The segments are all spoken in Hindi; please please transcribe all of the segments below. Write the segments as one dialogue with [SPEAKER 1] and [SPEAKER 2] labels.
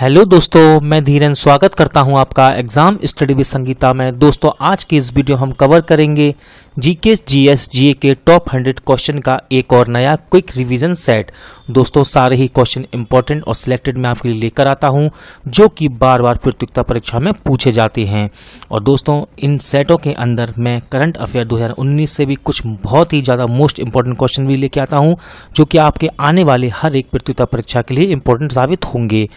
[SPEAKER 1] हेलो दोस्तों मैं धीरेन स्वागत करता हूं आपका एग्जाम स्टडी विद संगीता में दोस्तों आज की इस वीडियो हम कवर करेंगे जीके जीएसजीए के टॉप 100 क्वेश्चन का एक और नया क्विक रिवीजन सेट दोस्तों सारे ही क्वेश्चन इंपॉर्टेंट और सिलेक्टेड मैं आपके लिए लेकर आता हूं जो कि बार बार प्रतियोगिता परीक्षा में पूछे जाते हैं और दोस्तों इन सेटों के अंदर मैं करंट अफेयर 2019 से भी कुछ बहुत ही ज़्यादा मोस्ट इंपॉर्टेंट क्वेश्चन भी लेके आता हूँ जो कि आपके आने वाले हर एक प्रतियोगिता परीक्षा के लिए इंपॉर्टेंट साबित होंगे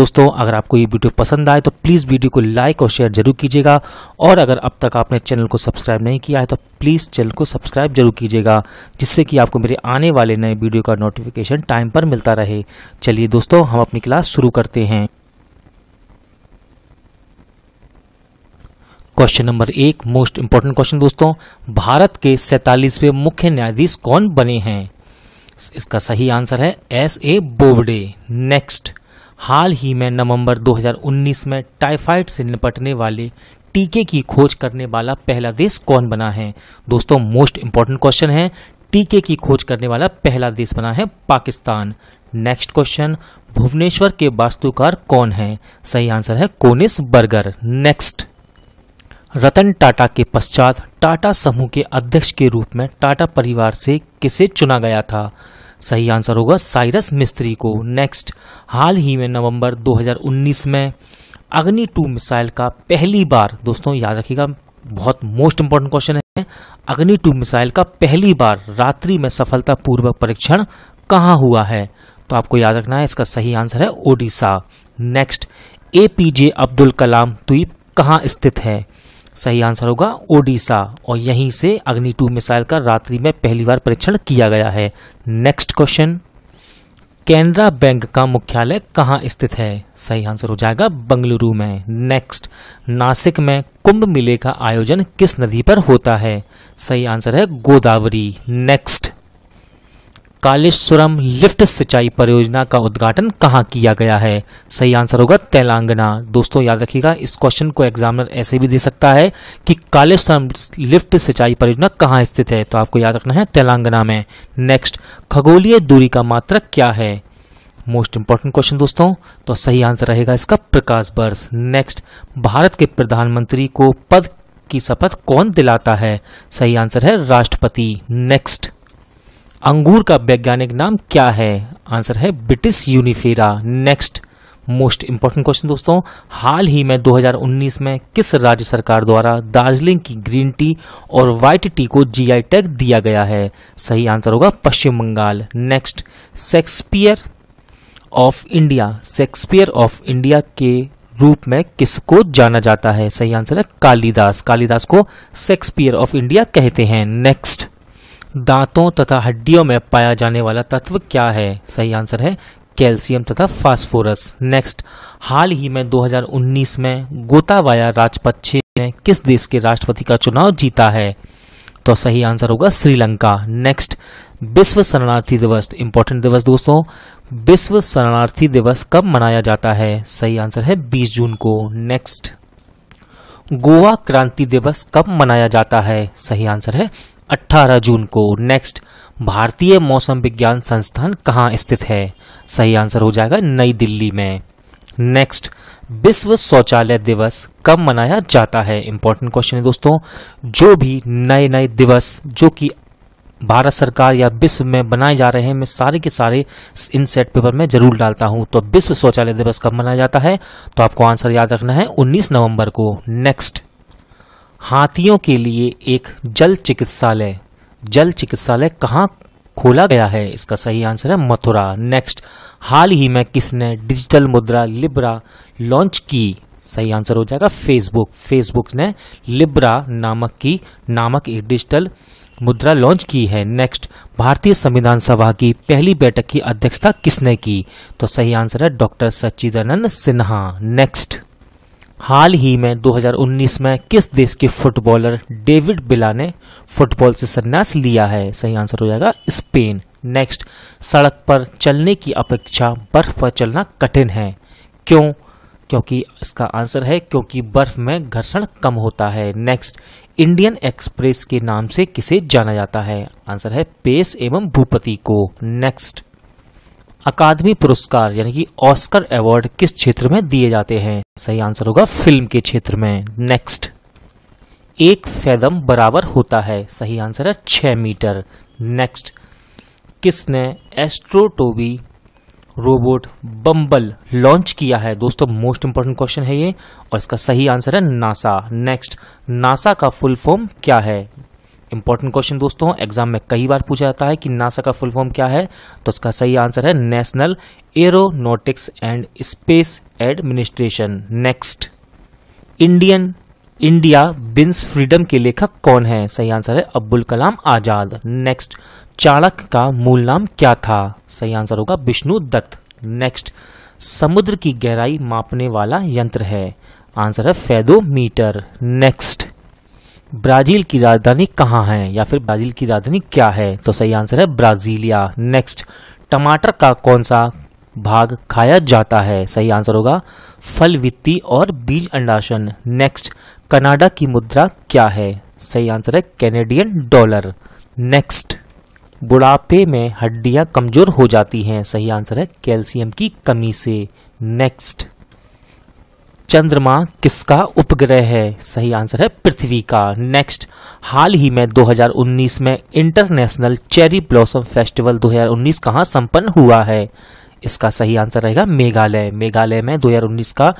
[SPEAKER 1] दोस्तों अगर आपको ये वीडियो पसंद आए तो प्लीज़ वीडियो को लाइक और शेयर जरूर कीजिएगा और अगर अब तक आपने चैनल को सब्सक्राइब नहीं किया है तो प्लीज़ चैनल को सब्सक्राइब जरूर कीजिएगा जिससे कि आपको मेरे आने वाले नए वीडियो का नोटिफिकेशन टाइम पर मिलता रहे चलिए दोस्तों हम अपनी क्लास शुरू करते हैं क्वेश्चन नंबर एक मोस्ट इंपॉर्टेंट क्वेश्चन दोस्तों भारत के सैतालीसवें मुख्य न्यायाधीश कौन बने हैं इसका सही आंसर है एस ए बोबडे नेक्स्ट हाल ही में नवंबर 2019 में टाइफाइड से निपटने वाले टीके की खोज करने वाला पहला देश कौन बना है दोस्तों मोस्ट इंपॉर्टेंट क्वेश्चन है टीके की खोज करने वाला पहला देश बना है पाकिस्तान नेक्स्ट क्वेश्चन भुवनेश्वर के वास्तुकार कौन है सही आंसर है कोनिस बर्गर नेक्स्ट रतन टाटा के पश्चात टाटा समूह के अध्यक्ष के रूप में टाटा परिवार से किसे चुना गया था सही आंसर होगा साइरस मिस्त्री को नेक्स्ट हाल ही में नवंबर 2019 में अग्नि टू मिसाइल का पहली बार दोस्तों याद रखिएगा बहुत मोस्ट इंपोर्टेंट क्वेश्चन है अग्नि टू मिसाइल का पहली बार रात्रि में सफलता पूर्वक परीक्षण कहा हुआ है तो आपको याद रखना है इसका सही आंसर है ओडिशा नेक्स्ट ए अब्दुल कलाम द्वीप कहाँ स्थित है सही आंसर होगा ओडिशा और यहीं से अग्नि टू मिसाइल का रात्रि में पहली बार परीक्षण किया गया है नेक्स्ट क्वेश्चन कैनरा बैंक का मुख्यालय कहाँ स्थित है सही आंसर हो जाएगा बंगलुरु में नेक्स्ट नासिक में कुंभ मेले का आयोजन किस नदी पर होता है सही आंसर है गोदावरी नेक्स्ट कालेश्वरम लिफ्ट सिंचाई परियोजना का उद्घाटन कहाँ किया गया है सही आंसर होगा तेलंगाना दोस्तों याद रखिएगा इस क्वेश्चन को एग्जामिनर ऐसे भी दे सकता है कि कालेश्वरम लिफ्ट सिंचाई परियोजना कहाँ स्थित है तो आपको याद रखना है तेलंगाना में नेक्स्ट खगोलीय दूरी का मात्रक क्या है मोस्ट इंपॉर्टेंट क्वेश्चन दोस्तों तो सही आंसर रहेगा इसका प्रकाश वर्ष नेक्स्ट भारत के प्रधानमंत्री को पद की शपथ कौन दिलाता है सही आंसर है राष्ट्रपति नेक्स्ट अंगूर का वैज्ञानिक नाम क्या है आंसर है ब्रिटिश यूनिफेरा नेक्स्ट मोस्ट इंपॉर्टेंट क्वेश्चन दोस्तों हाल ही में 2019 में किस राज्य सरकार द्वारा दार्जिलिंग की ग्रीन टी और व्हाइट टी को जीआई टैग दिया गया है सही आंसर होगा Paschim Bangal next Shakespeare of India Shakespeare of India के रूप में किसको जाना जाता है सही आंसर है कालिदास कालिदास को शेक्सपियर ऑफ इंडिया कहते हैं नेक्स्ट दांतों तथा हड्डियों में पाया जाने वाला तत्व क्या है सही आंसर है कैल्शियम तथा फास्फोरस नेक्स्ट हाल ही में 2019 में गोताबाया राजपक्षे ने किस देश के राष्ट्रपति का चुनाव जीता है तो सही आंसर होगा श्रीलंका नेक्स्ट विश्व शरणार्थी दिवस इंपॉर्टेंट दिवस दोस्तों विश्व शरणार्थी दिवस कब मनाया जाता है सही आंसर है 20 जून को नेक्स्ट गोवा क्रांति दिवस कब मनाया जाता है सही आंसर है 18 जून को नेक्स्ट भारतीय मौसम विज्ञान संस्थान कहाँ स्थित है सही आंसर हो जाएगा नई दिल्ली में नेक्स्ट विश्व शौचालय दिवस कब मनाया जाता है इंपॉर्टेंट क्वेश्चन है दोस्तों जो भी नए नए दिवस जो कि भारत सरकार या विश्व में बनाए जा रहे हैं मैं सारे के सारे इन सेट पेपर में जरूर डालता हूं तो विश्व शौचालय दिवस कब मनाया जाता है तो आपको आंसर याद रखना है 19 नवंबर को नेक्स्ट हाथियों के लिए एक जल चिकित्सालय जल चिकित्सालय कहाँ खोला गया है इसका सही आंसर है मथुरा नेक्स्ट हाल ही में किसने डिजिटल मुद्रा लिब्रा लॉन्च की सही आंसर हो जाएगा फेसबुक फेसबुक ने लिब्रा नामक की नामक एक डिजिटल मुद्रा लॉन्च की है नेक्स्ट भारतीय संविधान सभा की पहली बैठक की अध्यक्षता किसने की तो सही आंसर है डॉक्टर सच्चिदानंद सिन्हा नेक्स्ट हाल ही में 2019 में किस देश के फुटबॉलर डेविड बिला ने फुटबॉल से संन्यास लिया है सही आंसर हो जाएगा स्पेन नेक्स्ट सड़क पर चलने की अपेक्षा बर्फ पर चलना कठिन है क्यों क्योंकि इसका आंसर है क्योंकि बर्फ में घर्षण कम होता है नेक्स्ट इंडियन एक्सप्रेस के नाम से किसे जाना जाता है आंसर है पेस एवं भूपति को नेक्स्ट अकादमी पुरस्कार यानी कि ऑस्कर अवार्ड किस क्षेत्र में दिए जाते हैं सही आंसर होगा फिल्म के क्षेत्र में नेक्स्ट एक फैदम बराबर होता है सही आंसर है छ मीटर नेक्स्ट किसने एस्ट्रोटोबी रोबोट बम्बल लॉन्च किया है दोस्तों मोस्ट इंपॉर्टेंट क्वेश्चन है ये और इसका सही आंसर है नासा नेक्स्ट नासा का फुल फॉर्म क्या है इंपॉर्टेंट क्वेश्चन दोस्तों एग्जाम में कई बार पूछा जाता है कि नासा का फुल फॉर्म क्या है तो इसका सही आंसर है National Aeronautics and Space Administration next Indian India wins freedom के लेखक कौन है सही आंसर है अब्दुल कलाम आजाद नेक्स्ट चाणक का मूल नाम क्या था सही आंसर होगा विष्णु दत्त नेक्स्ट समुद्र की गहराई मापने वाला यंत्र है आंसर है फेदोमीटर नेक्स्ट ब्राजील की राजधानी कहाँ है या फिर ब्राजील की राजधानी क्या है तो सही आंसर है ब्राजीलिया नेक्स्ट टमाटर का कौन सा भाग खाया जाता है सही आंसर होगा फल वित्ती और बीज अंडाशन नेक्स्ट कनाडा की मुद्रा क्या है सही आंसर है कैनेडियन डॉलर नेक्स्ट बुढ़ापे में हड्डियां कमजोर हो जाती हैं सही आंसर है कैल्शियम की कमी से नेक्स्ट चंद्रमा किसका उपग्रह है सही आंसर है पृथ्वी का नेक्स्ट हाल ही में 2019 में इंटरनेशनल चेरी ब्लॉसम फेस्टिवल 2019 कहां संपन्न हुआ है इसका सही आंसर रहेगा मेघालय मेघालय में 2019 का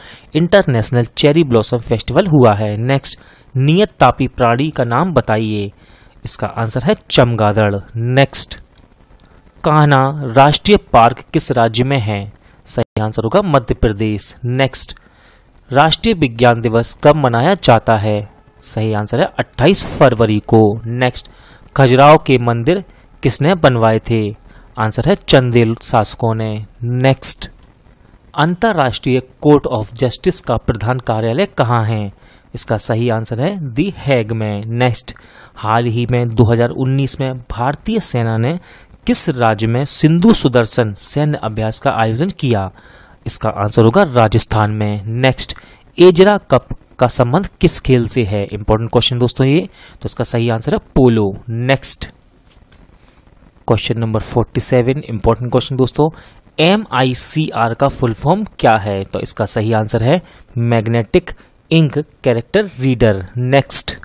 [SPEAKER 1] इंटरनेशनल चेरी ब्लॉसम फेस्टिवल हुआ है नेक्स्ट नियत तापी प्राणी का नाम बताइए इसका आंसर है चमगादड़ नेक्स्ट कान्हा राष्ट्रीय पार्क किस राज्य में है सही आंसर होगा मध्य प्रदेश नेक्स्ट राष्ट्रीय विज्ञान दिवस कब मनाया जाता है सही आंसर है 28 फरवरी को नेक्स्ट खजुराहो के मंदिर किसने बनवाए थे आंसर है चंदेल शासकों ने नेक्स्ट अंतर्राष्ट्रीय कोर्ट ऑफ जस्टिस का प्रधान कार्यालय कहाँ है इसका सही आंसर है दी हैग में नेक्स्ट हाल ही में 2019 में भारतीय सेना ने किस राज्य में सिंधु सुदर्शन सैन्य अभ्यास का आयोजन किया इसका आंसर होगा राजस्थान में नेक्स्ट एजरा कप का संबंध किस खेल से है इंपॉर्टेंट क्वेश्चन दोस्तों ये तो इसका सही आंसर है polo next question number 47 important question दोस्तों एम आई सी आर का फुल फॉर्म क्या है तो इसका सही आंसर है magnetic ink character reader next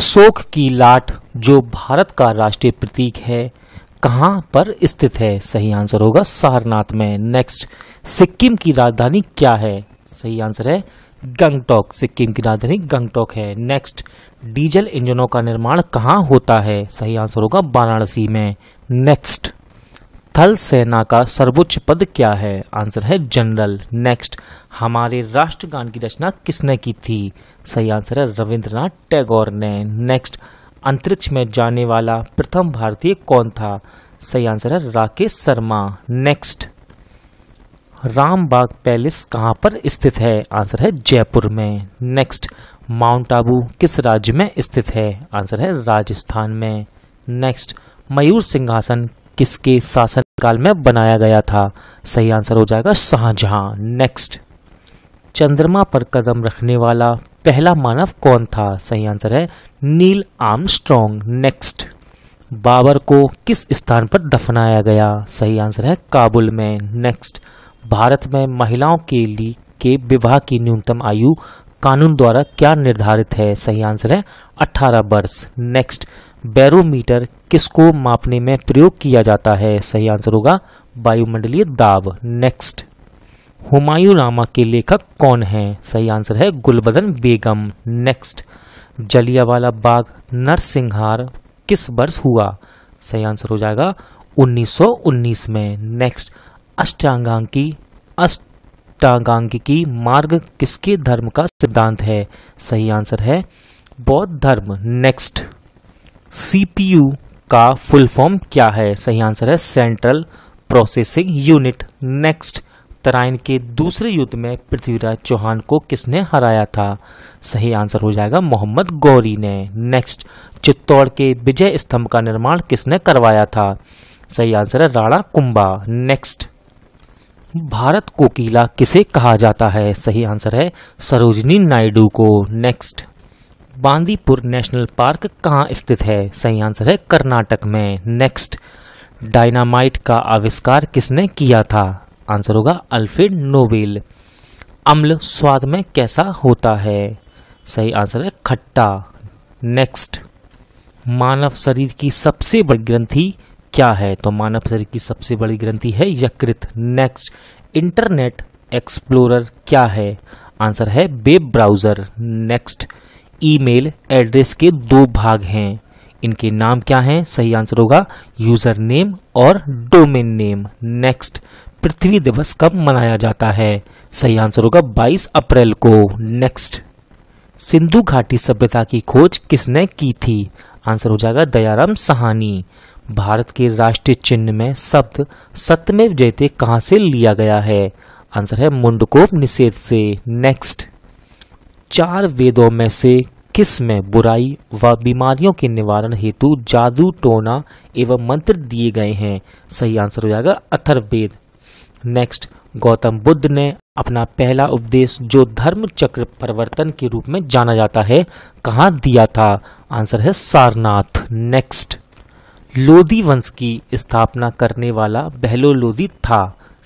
[SPEAKER 1] Ashoka की लाट जो भारत का राष्ट्रीय प्रतीक है कहां पर स्थित है सही आंसर होगा सारनाथ में नेक्स्ट सिक्किम की राजधानी क्या है सही आंसर है गंगटोक सिक्किम की राजधानी गंगटोक है नेक्स्ट डीजल इंजनों का निर्माण कहां होता है सही आंसर होगा वाराणसी में नेक्स्ट थल सेना का सर्वोच्च पद क्या है आंसर है जनरल नेक्स्ट हमारे राष्ट्रगान की रचना किसने की थी सही आंसर है रविंद्रनाथ टैगोर ने नेक्स्ट अंतरिक्ष में जाने वाला प्रथम भारतीय कौन था सही आंसर है राकेश शर्मा नेक्स्ट रामबाग पैलेस कहां पर स्थित है आंसर है जयपुर में नेक्स्ट माउंट आबू किस राज्य में स्थित है आंसर है राजस्थान में नेक्स्ट मयूर सिंहासन किसके शासनकाल में बनाया गया था सही आंसर हो जाएगा शाहजहां नेक्स्ट चंद्रमा पर कदम रखने वाला पहला मानव कौन था सही आंसर है नील स्ट्रॉन्ग नेक्स्ट बाबर को किस स्थान पर दफनाया गया सही आंसर है काबुल में नेक्स्ट भारत में महिलाओं के लिए के विवाह की न्यूनतम आयु कानून द्वारा क्या निर्धारित है सही आंसर है 18 वर्ष नेक्स्ट बैरोमीटर किसको मापने में प्रयोग किया जाता है सही आंसर होगा वायुमंडलीय दाब नेक्स्ट हुमायूं रामा के लेखक कौन हैं सही आंसर है गुलबदन बेगम नेक्स्ट जलियावाला बाग नरसिंहार किस वर्ष हुआ सही आंसर हो जाएगा 1919 में नेक्स्ट अष्टांगांकी अष्टांगांकी मार्ग किसके धर्म का सिद्धांत है सही आंसर है बौद्ध धर्म नेक्स्ट सीपीयू का फुल फॉर्म क्या है सही आंसर है सेंट्रल प्रोसेसिंग यूनिट नेक्स्ट उत्तरायण के दूसरे युद्ध में पृथ्वीराज चौहान को किसने हराया था सही आंसर हो जाएगा मोहम्मद गौरी ने नेक्स्ट चित्तौड़ के विजय स्तंभ का निर्माण किसने करवाया था सही आंसर है राणा कुंभा नेक्स्ट भारत कोकिला किसे कहा जाता है सही आंसर है सरोजनी नायडू को नेक्स्ट बांदीपुर नेशनल पार्क कहाँ स्थित है सही आंसर है कर्नाटक में नेक्स्ट डायनामाइट का आविष्कार किसने किया था आंसर होगा अल्फ्रेड नोबेल अम्ल स्वाद में कैसा होता है सही आंसर है खट्टा नेक्स्ट मानव शरीर की सबसे बड़ी ग्रंथि क्या है तो मानव शरीर की सबसे बड़ी ग्रंथि है यकृत नेक्स्ट इंटरनेट एक्सप्लोरर क्या है आंसर है web browser next email address के दो भाग हैं इनके नाम क्या हैं सही आंसर होगा यूजर नेम और डोमेन नेम नेक्स्ट पृथ्वी दिवस कब मनाया जाता है सही आंसर होगा 22 अप्रैल को नेक्स्ट सिंधु घाटी सभ्यता की खोज किसने की थी आंसर हो जाएगा दयाराम सहानी भारत के राष्ट्रीय चिन्ह में शब्द सत्यमेव जयते कहाँ से लिया गया है आंसर है मुंडकोप निषेध से नेक्स्ट चार वेदों में से किस में बुराई व बीमारियों के निवारण हेतु जादू टोना एवं मंत्र दिए गए हैं सही आंसर हो जाएगा अथर्ववेद नेक्स्ट गौतम बुद्ध ने अपना पहला उपदेश जो धर्म चक्र परिवर्तन के रूप में जाना जाता है कहा दिया था आंसर है सारनाथ नेक्स्ट लोदी वंश की स्थापना करने वाला बहलो लोदी था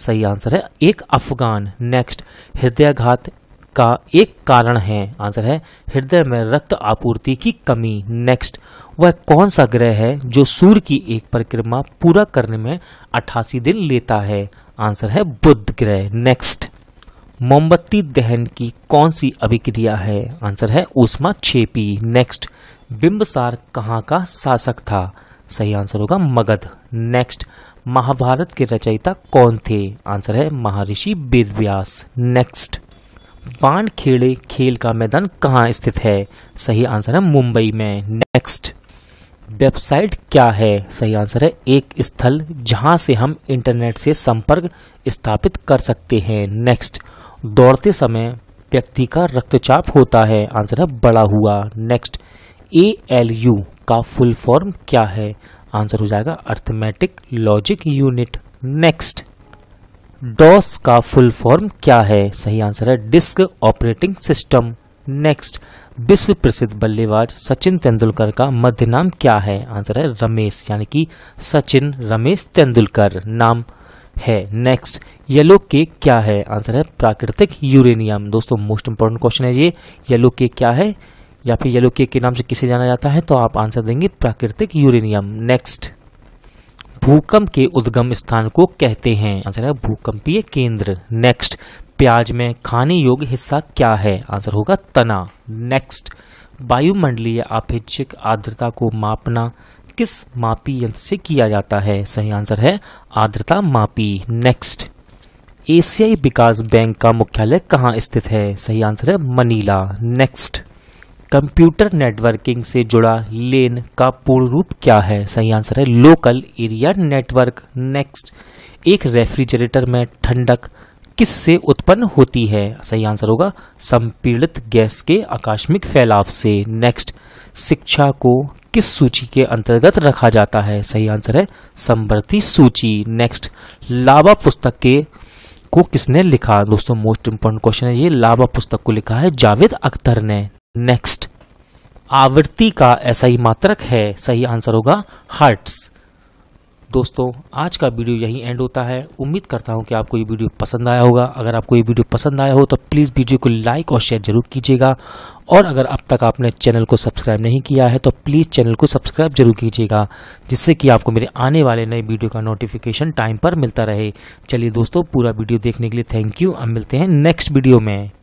[SPEAKER 1] सही आंसर है एक अफगान नेक्स्ट हृदयाघात का एक कारण है आंसर है हृदय में रक्त आपूर्ति की कमी नेक्स्ट वह कौन सा ग्रह है जो सूर्य की एक परिक्रमा पूरा करने में अठासी दिन लेता है आंसर है बुद्ध ग्रह नेक्स्ट मोमबत्ती दहन की कौन सी अभिक्रिया है आंसर है उष्मा छेपी नेक्स्ट बिंबसार कहाँ का शासक था सही आंसर होगा मगध नेक्स्ट महाभारत के रचयिता कौन थे आंसर है महर्षि वेदव्यास नेक्स्ट बाण खेड़े खेल का मैदान कहाँ स्थित है सही आंसर है मुंबई में नेक्स्ट वेबसाइट क्या है सही आंसर है एक स्थल जहां से हम इंटरनेट से संपर्क स्थापित कर सकते हैं नेक्स्ट दौड़ते समय व्यक्ति का रक्तचाप होता है आंसर है बड़ा हुआ नेक्स्ट ए एल यू का फुल फॉर्म क्या है आंसर हो जाएगा arithmetic logic unit next DOS का फुल फॉर्म क्या है सही आंसर है डिस्क ऑपरेटिंग सिस्टम नेक्स्ट विश्व प्रसिद्ध बल्लेबाज सचिन तेंदुलकर का मध्य नाम क्या है आंसर है रमेश यानी कि सचिन रमेश तेंदुलकर नाम है नेक्स्ट येलो केक क्या है आंसर है प्राकृतिक यूरेनियम दोस्तों मोस्ट इंपोर्टेंट क्वेश्चन है ये येलो केक क्या है या फिर येलो केक के नाम से किसे जाना जाता है तो आप आंसर देंगे प्राकृतिक यूरेनियम नेक्स्ट भूकंप के उद्गम स्थान को कहते हैं आंसर है भूकंपीय केंद्र नेक्स्ट प्याज में खाने योग्य हिस्सा क्या है आंसर होगा तना नेक्स्ट वायुमंडलीय आपेक्षिक आर्द्रता को मापना किस मापी यंत्र से किया जाता है सही आंसर है आर्द्रता मापी नेक्स्ट एशियाई विकास बैंक का मुख्यालय कहाँ स्थित है सही आंसर है मनीला नेक्स्ट कंप्यूटर नेटवर्किंग से जुड़ा लेन का पूर्ण रूप क्या है सही आंसर है लोकल एरिया नेटवर्क नेक्स्ट एक रेफ्रिजरेटर में ठंडक किससे उत्पन्न होती है सही आंसर होगा संपीड़ित गैस के आकस्मिक फैलाव से नेक्स्ट शिक्षा को किस सूची के अंतर्गत रखा जाता है सही आंसर है संवर्ती सूची नेक्स्ट लावा पुस्तक के को किसने लिखा दोस्तों मोस्ट इंपोर्टेंट क्वेश्चन है ये लावा पुस्तक को लिखा है जावेद अख्तर ने नेक्स्ट आवृत्ति का ऐसा ही मात्रक है सही आंसर होगा हर्ट्स दोस्तों आज का वीडियो यही एंड होता है उम्मीद करता हूं कि आपको ये वीडियो पसंद आया होगा अगर आपको ये वीडियो पसंद आया हो तो प्लीज़ वीडियो को लाइक और शेयर जरूर कीजिएगा और अगर अब तक आपने चैनल को सब्सक्राइब नहीं किया है तो प्लीज़ चैनल को सब्सक्राइब जरूर कीजिएगा जिससे कि आपको मेरे आने वाले नए वीडियो का नोटिफिकेशन टाइम पर मिलता रहे चलिए दोस्तों पूरा वीडियो देखने के लिए थैंक यू अब मिलते हैं नेक्स्ट वीडियो में